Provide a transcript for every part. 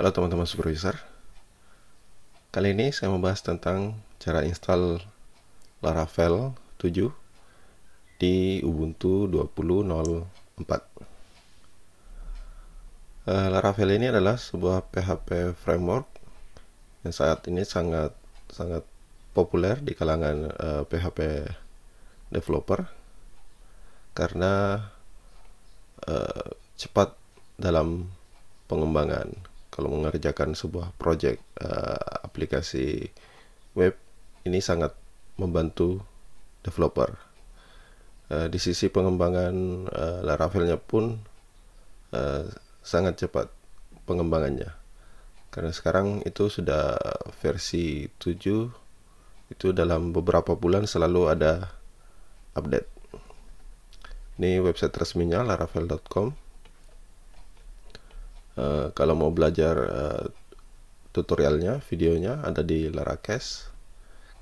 Halo teman-teman supervisor Kali ini saya membahas tentang cara install Laravel 7 di Ubuntu 20.04 uh, eh, Laravel ini adalah sebuah PHP framework yang saat ini sangat sangat populer di kalangan uh, eh, PHP developer karena uh, cepat dalam pengembangan kalau mengerjakan sebuah project uh, aplikasi web ini sangat membantu developer. Uh, di sisi pengembangan uh, eh, Laravelnya pun uh, sangat cepat pengembangannya. Karena sekarang itu sudah versi 7 itu dalam beberapa bulan selalu ada update. Ini website resminya laravel.com. Eh, kalau mau belajar uh, tutorialnya, videonya ada di Laracase.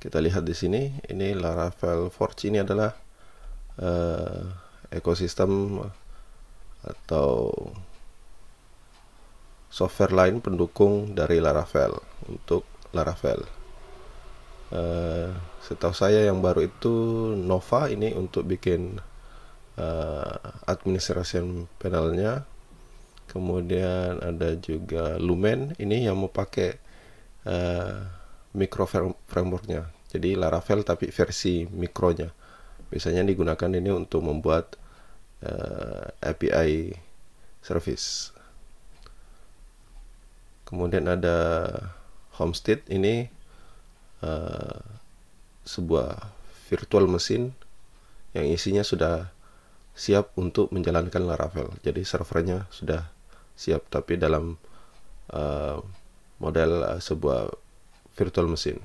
Kita lihat di sini, ini Laravel Forge ini adalah uh, ekosistem atau software lain pendukung dari Laravel untuk Laravel. Uh, setahu saya yang baru itu Nova ini untuk bikin uh, administrasi panelnya kemudian ada juga Lumen ini yang mau pakai uh, eh, micro frameworknya jadi Laravel tapi versi mikronya biasanya digunakan ini untuk membuat uh, eh, API service kemudian ada Homestead ini uh, sebuah virtual mesin yang isinya sudah siap untuk menjalankan Laravel. Jadi servernya sudah siap tapi dalam uh, model uh, sebuah virtual mesin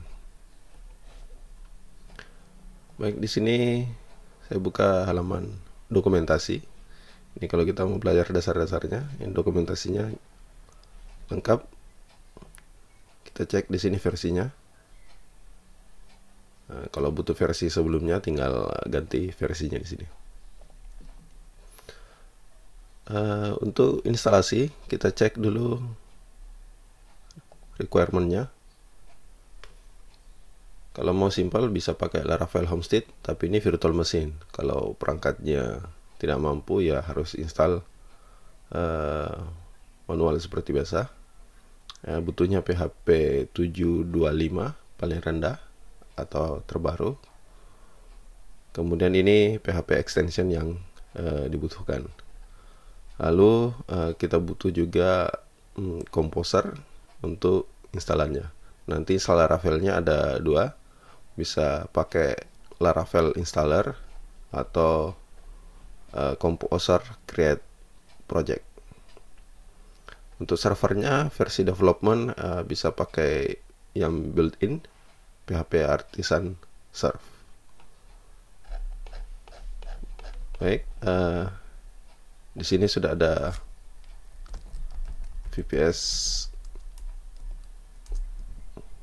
baik di sini saya buka halaman dokumentasi ini kalau kita mau belajar dasar-dasarnya yang dokumentasinya lengkap kita cek di sini versinya nah, kalau butuh versi sebelumnya tinggal ganti versinya di sini Eh, untuk instalasi kita cek dulu requirementnya kalau mau simpel bisa pakai Laravel Homestead tapi ini virtual machine kalau perangkatnya tidak mampu ya harus install uh, manual seperti biasa uh, butuhnya PHP 725 paling rendah atau terbaru kemudian ini PHP extension yang uh, dibutuhkan Lalu uh, kita butuh juga mm, komposer untuk instalannya. Nanti Laravelnya ada dua, bisa pakai Laravel installer atau uh, eh, composer create project. Untuk servernya versi development uh, bisa pakai yang built-in PHP Artisan Serve. Baik, uh, di sini sudah ada VPS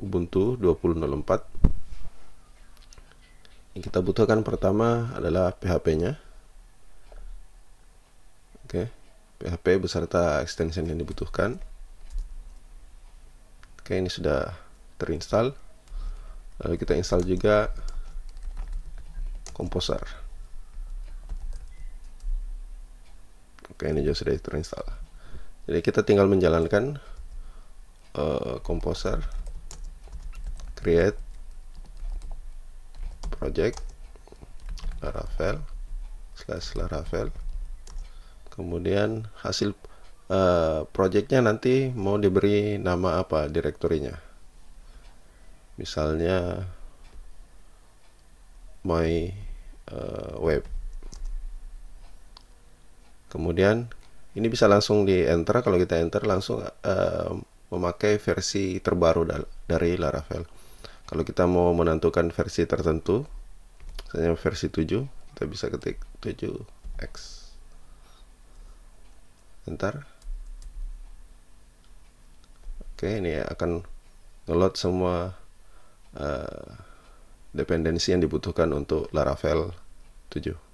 Ubuntu 20.04 yang kita butuhkan pertama adalah PHP-nya oke PHP beserta extension yang dibutuhkan oke ini sudah terinstall lalu kita install juga komposer oke ini juga sudah terinstall jadi kita tinggal menjalankan uh, eh, composer create project laravel slash laravel kemudian hasil uh, projectnya nanti mau diberi nama apa direktorinya misalnya my uh, web kemudian ini bisa langsung di enter kalau kita enter langsung uh, memakai versi terbaru dari Laravel kalau kita mau menentukan versi tertentu misalnya versi 7 kita bisa ketik 7x enter oke ini ya, akan ngelot semua uh, dependensi yang dibutuhkan untuk Laravel 7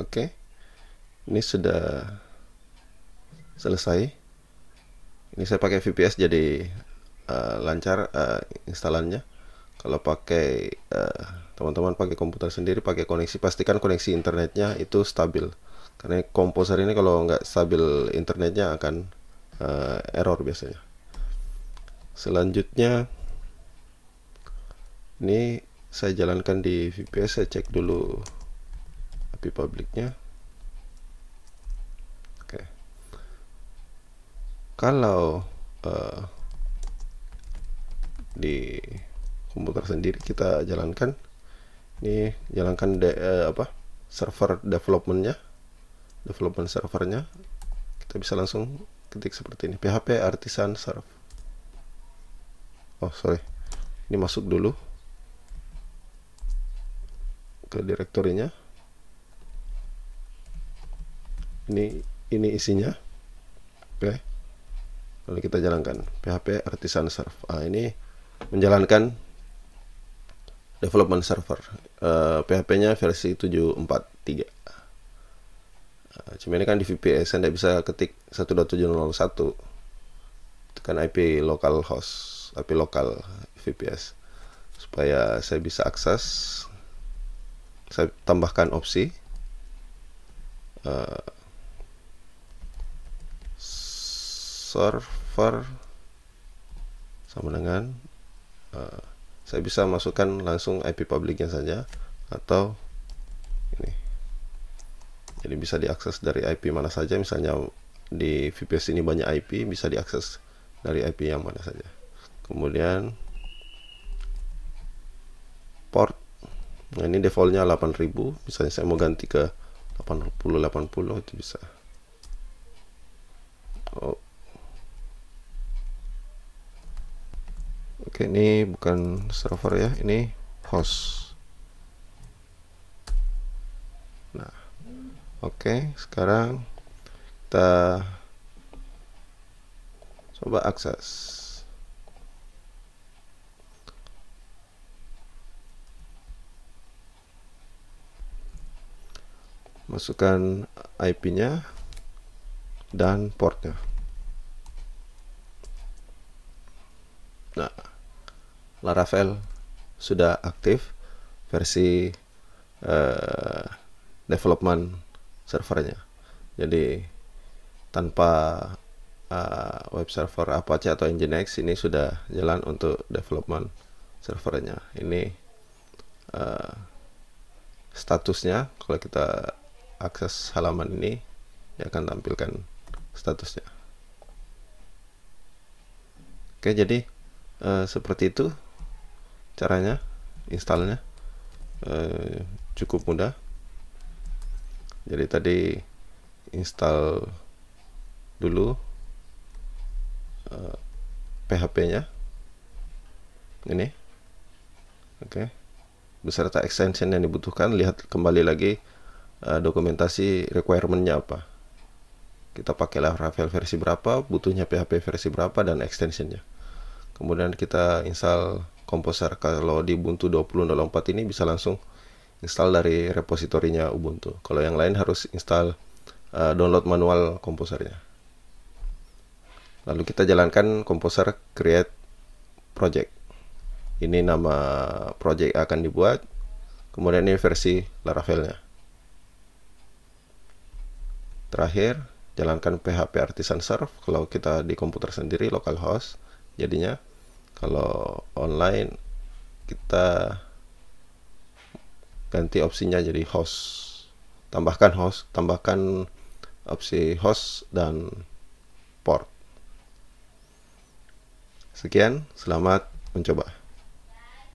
Oke. Ini sudah selesai. Ini saya pakai VPS jadi uh, lancar uh, instalannya. Kalau pakai eh, teman-teman uh, pakai komputer sendiri pakai koneksi pastikan koneksi internetnya itu stabil. Karena komposer ini kalau nggak stabil internetnya akan uh, error biasanya. Selanjutnya ini saya jalankan di VPS saya cek dulu copy publicnya oke okay. kalau uh, di komputer sendiri kita jalankan ini jalankan de, uh, apa server developmentnya development servernya kita bisa langsung ketik seperti ini php artisan serve oh sorry ini masuk dulu ke direktorinya ini ini isinya oke lalu kita jalankan PHP artisan server ah, ini menjalankan development server uh, eh, PHP nya versi 743 eh, cuma ini kan di VPS anda bisa ketik 1.701 tekan IP local host IP lokal VPS supaya saya bisa akses saya tambahkan opsi eh, server sama dengan uh, saya bisa masukkan langsung IP publiknya saja atau ini jadi bisa diakses dari IP mana saja misalnya di VPS ini banyak IP bisa diakses dari IP yang mana saja kemudian port nah ini defaultnya 8000 misalnya saya mau ganti ke 8080 itu bisa oh Oke, ini bukan server ya, ini host. Nah, oke, sekarang kita coba akses. Masukkan IP-nya dan portnya. Nah, Laravel sudah aktif versi uh, development servernya. Jadi tanpa uh, web server Apache atau Nginx ini sudah jalan untuk development servernya. Ini uh, statusnya kalau kita akses halaman ini dia akan tampilkan statusnya. Oke, jadi uh, seperti itu caranya installnya e, cukup mudah jadi tadi install dulu e, eh, PHP nya ini oke okay. beserta extension yang dibutuhkan lihat kembali lagi e, dokumentasi nya apa kita pakailah Ravel versi berapa butuhnya PHP versi berapa dan extension nya kemudian kita install komposer kalau di Ubuntu 20.04 ini bisa langsung install dari repositorinya Ubuntu kalau yang lain harus install uh, download manual komposernya lalu kita jalankan komposer create project ini nama project akan dibuat kemudian ini versi Laravelnya terakhir jalankan PHP artisan serve kalau kita di komputer sendiri localhost jadinya kalau online kita ganti opsinya jadi host tambahkan host tambahkan opsi host dan port sekian selamat mencoba